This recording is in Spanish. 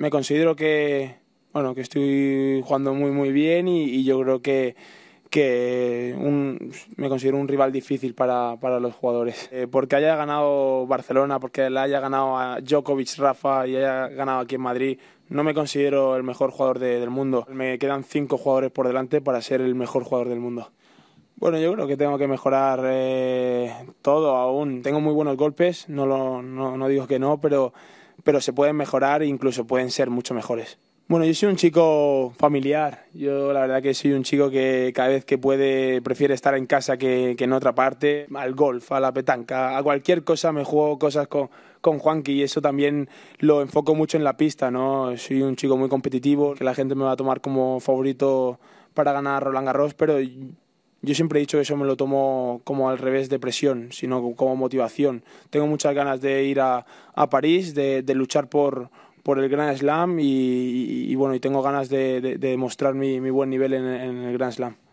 me considero que, bueno, que estoy jugando muy, muy bien y, yo creo que, que me considero un rival difícil para, para los jugadores. Eh, porque haya ganado Barcelona, porque la haya ganado a Djokovic, Rafa y haya ganado aquí en Madrid, no me considero el mejor jugador del mundo. Me quedan cinco jugadores por delante para ser el mejor jugador del mundo. Bueno, yo creo que tengo que mejorar eh, todo aún. Tengo muy buenos golpes, no, lo, no digo que no, pero pero se pueden mejorar e incluso pueden ser mucho mejores. Bueno, yo soy un chico familiar. Yo la verdad que soy un chico que cada vez que puede prefiere estar en casa que, en otra parte. Al golf, a la petanca, a cualquier cosa me juego cosas con, con Juanqui y eso también lo enfoco mucho en la pista. ¿no? Soy un chico muy competitivo, que la gente me va a tomar como favorito para ganar Roland Garros, pero yo siempre he dicho que eso me lo tomo como al revés de presión, sino como motivación. Tengo muchas ganas de ir a, París, de, luchar por, el Grand Slam y, bueno, y tengo ganas de, mostrar mi, buen nivel en, en el Grand Slam.